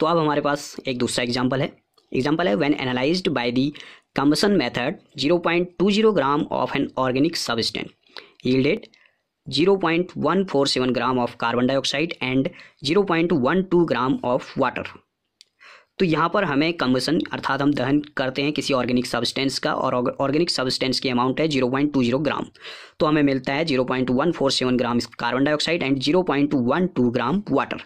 तो अब हमारे पास एक दूसरा एग्जाम्पल है एग्जाम्पल है when analyse by the combustion method zero gram of an organic substance yielded seven gram of carbon dioxide and zero point one two gram of water तो यहाँ पर हमें कम्बसन अर्थात हम दहन करते हैं किसी ऑर्गेनिक सब्सटेंस का और ऑर्गेनिक सब्सटेंस की अमाउंट है zero point two zero gram तो हमें मिलता है zero point one four seven gram carbon dioxide and zero point one two gram water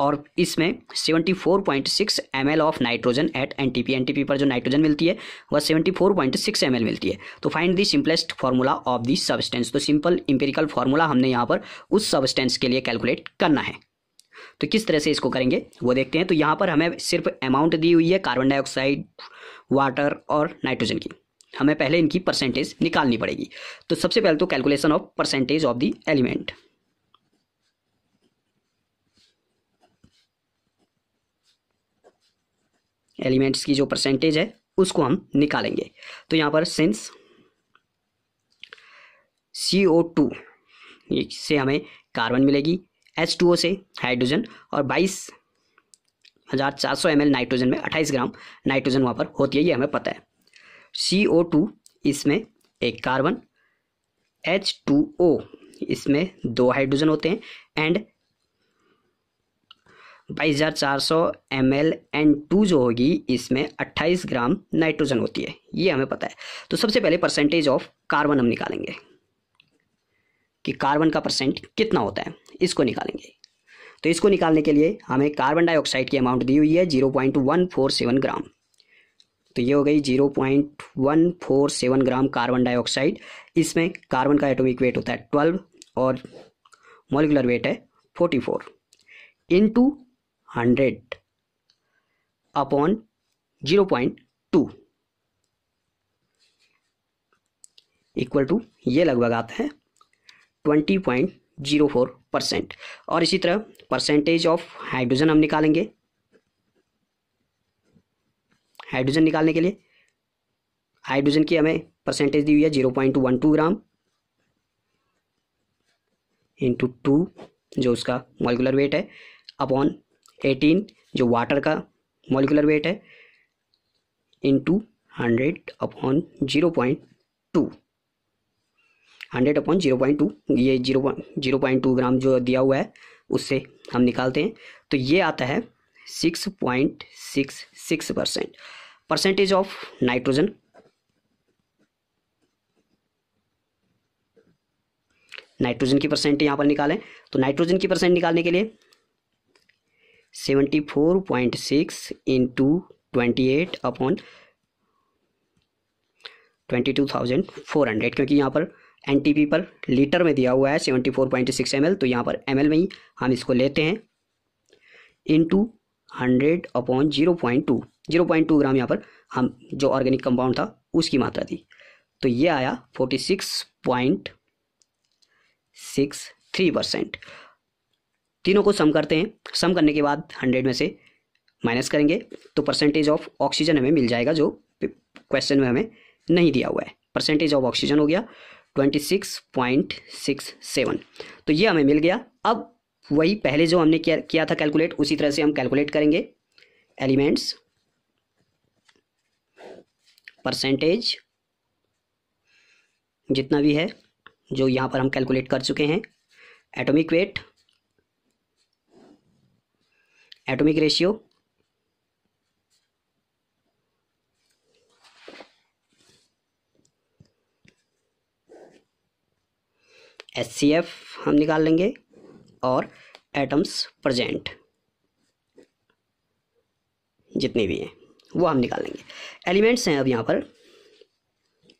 और इसमें 74.6 L of nitrogen at NTP NTP पर जो नाइट्रोजन मिलती है वह 74.6 एल मिलती है तो find the simplest formula of this substance तो सिंपल इंपेरिकल फार्मूला हमने यहाँ पर उस सब्सटेंस के लिए कैलकुलेट करना है तो किस तरह से इसको करेंगे वो देखते हैं तो यहाँ पर हमें सिर्फ अमाउंट दी हुई है कार्बन डाइऑक्साइड वाटर और नाइट्रोजन की हमें पहले इनकी परसेंटेज निकालनी पड़ेगी तो सबसे पहले तो calculation of percentage of the element elements की जो परसेंटेज है उसको हम निकालेंगे तो यहाँ पर सिंस सी ओ टू से हमें कार्बन मिलेगी एच टू ओ से हाइड्रोजन और बाईस हज़ार चार सौ एम एल नाइट्रोजन में अट्ठाईस ग्राम नाइट्रोजन वहाँ पर होती है ये हमें पता है सी ओ टू इसमें एक कार्बन एच टू ओ इसमें दो हाइड्रोजन होते हैं एंड बाईस हज़ार चार सौ एम एल एन टू जो होगी इसमें अट्ठाईस ग्राम नाइट्रोजन होती है ये हमें पता है तो सबसे पहले परसेंटेज ऑफ कार्बन हम निकालेंगे कि कार्बन का परसेंट कितना होता है इसको निकालेंगे तो इसको निकालने के लिए हमें कार्बन डाइऑक्साइड की अमाउंट दी हुई है zero point one four seven gram तो ये हो गई zero point one four seven gram carbon dioxide इसमें कार्बन का एटॉमिक वेट होता है ट्वेल्व और मोलिकुलर वेट है forty four into hundred upon zero point two equal to ये लगभग आता है twenty point zero four percent और इसी तरह परसेंटेज ऑफ हाइड्रोजन हम निकालेंगे हाइड्रोजन निकालने के लिए हाइड्रोजन की हमें परसेंटेज दी हुई है zero point one two gram into two जो उसका मॉलिकुलर वेट है अपॉन एटीन जो वाटर का मोलिकुलर वेट है into hundred upon zero point two hundred upon zero point two ये zero zero point two gram जो दिया हुआ है उससे हम निकालते हैं तो ये आता है six point six six percent percentage of nitrogen nitrogen की परसेंट यहाँ पर निकालें तो नाइट्रोजन की परसेंट निकालने के लिए seventy four point six into twenty eight upon twenty two thousand four hundred क्योंकि यहाँ पर एन टी पी पर लीटर में दिया हुआ है seventy four point six M L तो यहाँ पर एम एल में ही हम इसको लेते हैं into hundred upon zero point two zero point two gram यहाँ पर हम जो ऑर्गेनिक कंपाउंड था उसकी मात्रा दी तो ये आया forty six point six three percent तीनों को सम करते हैं सम करने के बाद हंड्रेड में से माइनस करेंगे तो परसेंटेज ऑफ ऑक्सीजन हमें मिल जाएगा जो क्वेश्चन में हमें नहीं दिया हुआ है परसेंटेज ऑफ ऑक्सीजन हो गया twenty six point six seven तो ये हमें मिल गया अब वही पहले जो हमने किया किया था कैलकुलेट उसी तरह से हम कैलकुलेट करेंगे एलिमेंट्स परसेंटेज जितना भी है जो यहाँ पर हम कैलकुलेट कर चुके हैं atomic weight atomic ratio S C F हम निकाल लेंगे और एटम्स प्रजेंट जितने भी हैं वो हम निकाल लेंगे एलिमेंट्स हैं अब यहाँ पर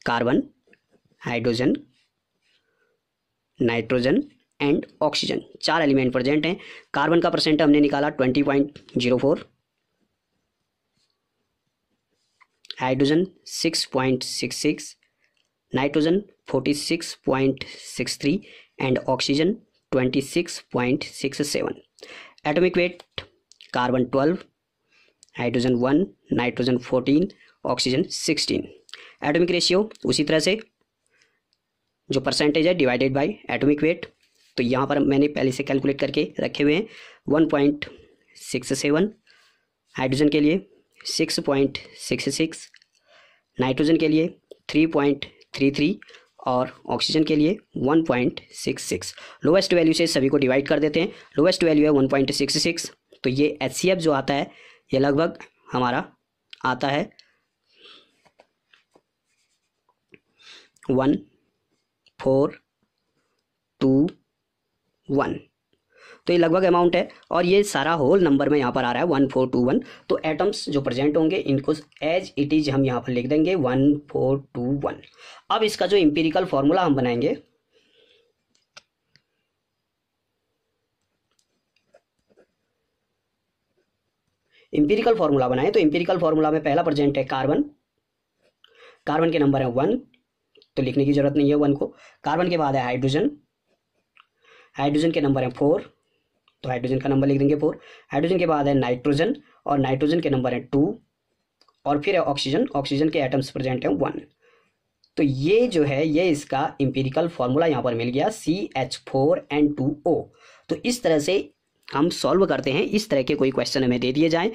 carbon hydrogen nitrogen and oxygen चार एलिमेंट प्रेजेंट हैं कार्बन का परसेंट हमने निकाला twenty point zero four hydrogen six point six six nitrogen forty six point six three and oxygen twenty six point six seven atomic weight carbon twelve hydrogen one nitrogen fourteen oxygen sixteen atomic ratio उसी तरह से जो percentage है divided by atomic weight तो यहाँ पर मैंने पहले से कैलकुलेट करके रखे हुए हैं one point six seven hydrogen के लिए six point six six nitrogen के लिए थ्री पॉइंट थ्री थ्री और ऑक्सीजन के लिए 1.66 लोवेस्ट वैल्यू से सभी को डिवाइड कर देते हैं लोवेस्ट वैल्यू है 1.66 तो ये एच जो आता है ये लगभग हमारा आता है वन फोर टू वन तो ये लगभग अमाउंट है और ये सारा होल नंबर में यहाँ पर आ रहा है वन फोर टू वन तो एटम्स जो प्रेजेंट होंगे इनको एज इट इज हम यहाँ पर लिख देंगे वन फोर टू वन अब इसका जो इम्पेरिकल फॉर्मूला हम बनाएंगे इंपेरिकल फार्मूला बनाए तो इंपेरिकल फॉर्मूला में पहला प्रेजेंट है कार्बन कार्बन के नंबर है वन तो लिखने की जरूरत नहीं है वन को कार्बन के बाद है हाइड्रोजन हाइड्रोजन के नंबर हैं फोर तो हाइड्रोजन का नंबर लिख देंगे फोर हाइड्रोजन के बाद है नाइट्रोजन और नाइट्रोजन के नंबर हैं टू और फिर है ऑक्सीजन ऑक्सीजन के एटम्स प्रेजेंट हैं वन तो ये जो है ये इसका इंपेरिकल फॉर्मूला यहाँ पर मिल गया C H four N two O तो इस तरह से हम सॉल्व करते हैं इस तरह के कोई क्वेश्चन हमें दे दिए जाएं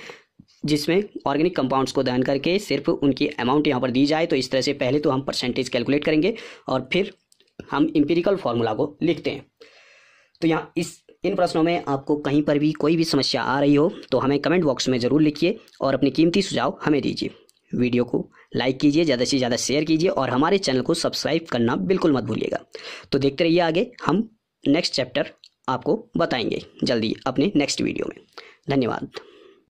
जिसमें ऑर्गेनिक कंपाउंड्स को दहन करके सिर्फ उनकी अमाउंट यहाँ पर दी जाए तो इस तरह से पहले तो हम परसेंटेज कैलकुलेट करेंगे और फिर हम इंपेरिकल फार्मूला को लिखते हैं तो यहाँ इस इन प्रश्नों में आपको कहीं पर भी कोई भी समस्या आ रही हो तो हमें कमेंट बॉक्स में ज़रूर लिखिए और अपनी कीमती सुझाव हमें दीजिए वीडियो को लाइक कीजिए ज़्यादा से ज़्यादा शेयर कीजिए और हमारे चैनल को सब्सक्राइब करना बिल्कुल मत भूलिएगा तो देखते रहिए आगे हम नेक्स्ट चैप्टर आपको बताएंगे जल्दी अपने नेक्स्ट वीडियो में धन्यवाद